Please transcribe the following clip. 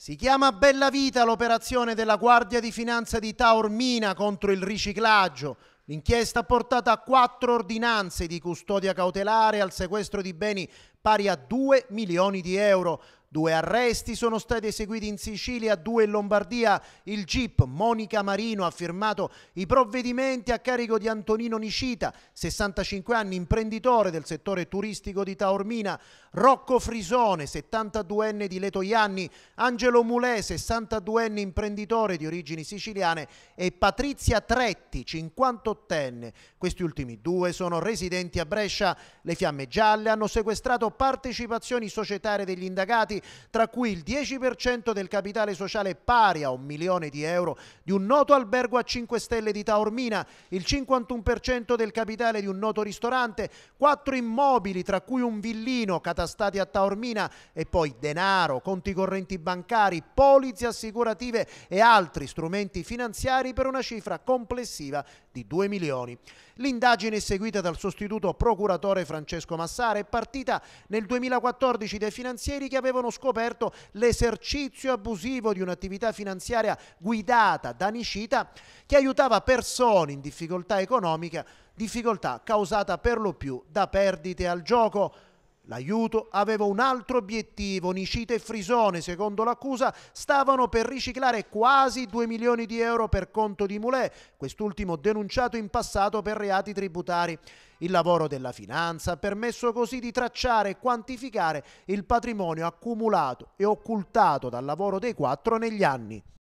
Si chiama Bella Vita l'operazione della Guardia di Finanza di Taormina contro il riciclaggio. L'inchiesta ha portato a quattro ordinanze di custodia cautelare al sequestro di beni pari a 2 milioni di euro. Due arresti sono stati eseguiti in Sicilia, due in Lombardia. Il GIP Monica Marino ha firmato i provvedimenti a carico di Antonino Nicita, 65 anni, imprenditore del settore turistico di Taormina, Rocco Frisone, 72enne di Letoianni, Angelo Mulè, 62enne imprenditore di origini siciliane e Patrizia Tretti, 58enne. Questi ultimi due sono residenti a Brescia. Le fiamme gialle hanno sequestrato partecipazioni societarie degli indagati tra cui il 10% del capitale sociale pari a un milione di euro di un noto albergo a 5 stelle di Taormina, il 51% del capitale di un noto ristorante, quattro immobili, tra cui un villino catastati a Taormina e poi denaro, conti correnti bancari, polizze assicurative e altri strumenti finanziari per una cifra complessiva di 2 milioni. L'indagine seguita dal sostituto procuratore Francesco Massara è partita nel 2014 dai finanzieri che avevano abbiamo scoperto l'esercizio abusivo di un'attività finanziaria guidata da Nishita che aiutava persone in difficoltà economica, difficoltà causata per lo più da perdite al gioco. L'aiuto aveva un altro obiettivo. Nicita e Frisone, secondo l'accusa, stavano per riciclare quasi 2 milioni di euro per conto di Mulè, quest'ultimo denunciato in passato per reati tributari. Il lavoro della finanza ha permesso così di tracciare e quantificare il patrimonio accumulato e occultato dal lavoro dei quattro negli anni.